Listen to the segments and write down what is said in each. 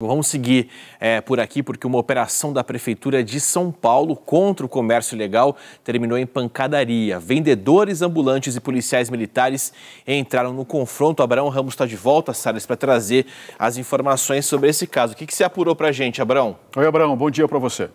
Vamos seguir é, por aqui porque uma operação da Prefeitura de São Paulo contra o comércio ilegal terminou em pancadaria. Vendedores, ambulantes e policiais militares entraram no confronto. Abraão Ramos está de volta, Salles, para trazer as informações sobre esse caso. O que, que você apurou para a gente, Abraão? Oi, Abraão, bom dia para você.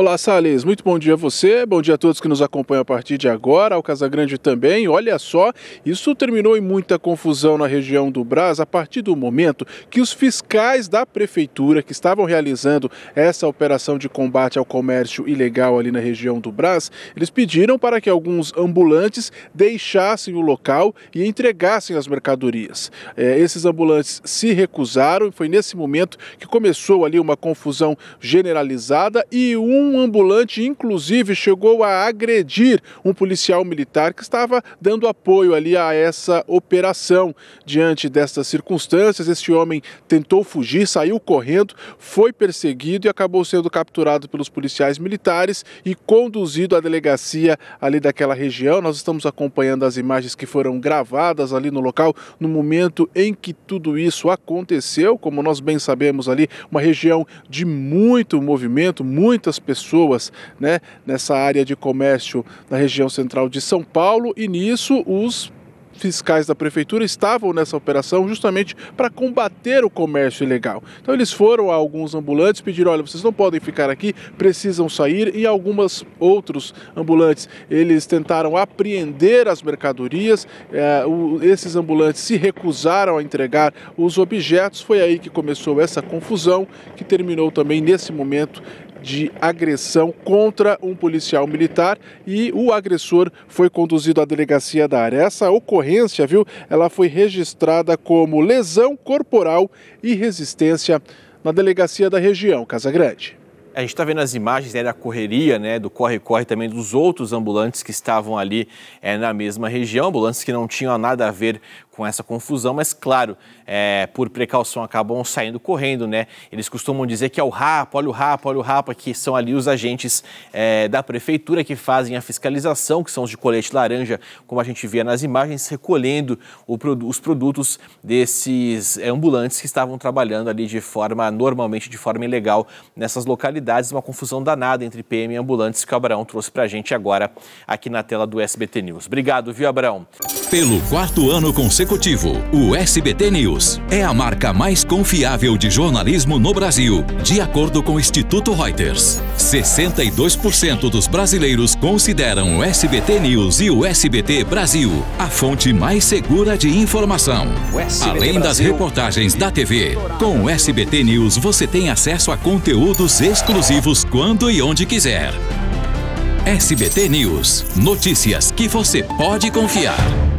Olá, Sales. Muito bom dia a você. Bom dia a todos que nos acompanham a partir de agora, ao Casagrande também. Olha só, isso terminou em muita confusão na região do Brás a partir do momento que os fiscais da prefeitura que estavam realizando essa operação de combate ao comércio ilegal ali na região do Brás, eles pediram para que alguns ambulantes deixassem o local e entregassem as mercadorias. É, esses ambulantes se recusaram e foi nesse momento que começou ali uma confusão generalizada e um um ambulante, inclusive, chegou a agredir um policial militar que estava dando apoio ali a essa operação. Diante destas circunstâncias, este homem tentou fugir, saiu correndo, foi perseguido e acabou sendo capturado pelos policiais militares e conduzido à delegacia ali daquela região. Nós estamos acompanhando as imagens que foram gravadas ali no local no momento em que tudo isso aconteceu. Como nós bem sabemos ali, uma região de muito movimento, muitas pessoas pessoas né, nessa área de comércio na região central de São Paulo e nisso os fiscais da prefeitura estavam nessa operação justamente para combater o comércio ilegal. Então eles foram a alguns ambulantes pedir, olha, vocês não podem ficar aqui, precisam sair e algumas outros ambulantes eles tentaram apreender as mercadorias. É, o, esses ambulantes se recusaram a entregar os objetos. Foi aí que começou essa confusão que terminou também nesse momento de agressão contra um policial militar e o agressor foi conduzido à delegacia da área. Essa ocorrência, viu, ela foi registrada como lesão corporal e resistência na delegacia da região Casa Grande. A gente está vendo as imagens né, da correria, né, do corre-corre também dos outros ambulantes que estavam ali é, na mesma região, ambulantes que não tinham nada a ver com essa confusão, mas claro, é, por precaução acabam saindo correndo, né? Eles costumam dizer que é o RAPA, olha o RAPA, olha o RAPA, que são ali os agentes é, da prefeitura que fazem a fiscalização, que são os de colete laranja, como a gente via nas imagens, recolhendo o, os produtos desses é, ambulantes que estavam trabalhando ali de forma, normalmente de forma ilegal, nessas localidades. Uma confusão danada entre PM e ambulantes que o Abraão trouxe para a gente agora aqui na tela do SBT News. Obrigado, viu, Abraão? Pelo quarto ano consecutivo, o SBT News é a marca mais confiável de jornalismo no Brasil, de acordo com o Instituto Reuters. 62% dos brasileiros consideram o SBT News e o SBT Brasil a fonte mais segura de informação. Além das reportagens da TV, é com o SBT News você tem acesso a conteúdos exclusivos quando e onde quiser. SBT News. Notícias que você pode confiar.